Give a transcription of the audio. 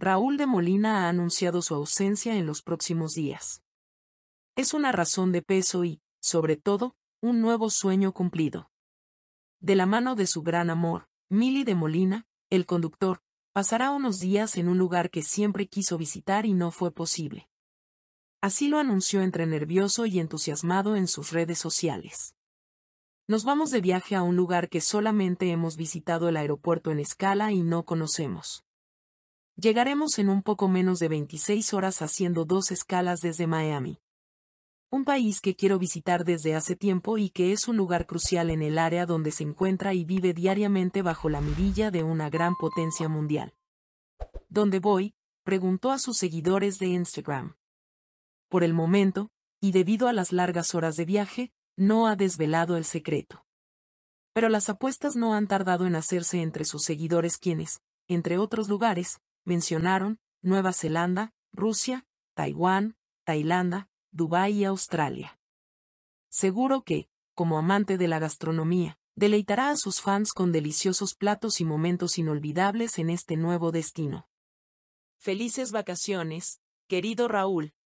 Raúl de Molina ha anunciado su ausencia en los próximos días. Es una razón de peso y, sobre todo, un nuevo sueño cumplido. De la mano de su gran amor, Mili de Molina, el conductor, pasará unos días en un lugar que siempre quiso visitar y no fue posible. Así lo anunció entre nervioso y entusiasmado en sus redes sociales. Nos vamos de viaje a un lugar que solamente hemos visitado el aeropuerto en escala y no conocemos. Llegaremos en un poco menos de 26 horas haciendo dos escalas desde Miami. Un país que quiero visitar desde hace tiempo y que es un lugar crucial en el área donde se encuentra y vive diariamente bajo la mirilla de una gran potencia mundial. ¿Dónde voy? preguntó a sus seguidores de Instagram. Por el momento, y debido a las largas horas de viaje, no ha desvelado el secreto. Pero las apuestas no han tardado en hacerse entre sus seguidores quienes, entre otros lugares, mencionaron Nueva Zelanda, Rusia, Taiwán, Tailandia, Dubái y Australia. Seguro que, como amante de la gastronomía, deleitará a sus fans con deliciosos platos y momentos inolvidables en este nuevo destino. Felices vacaciones, querido Raúl.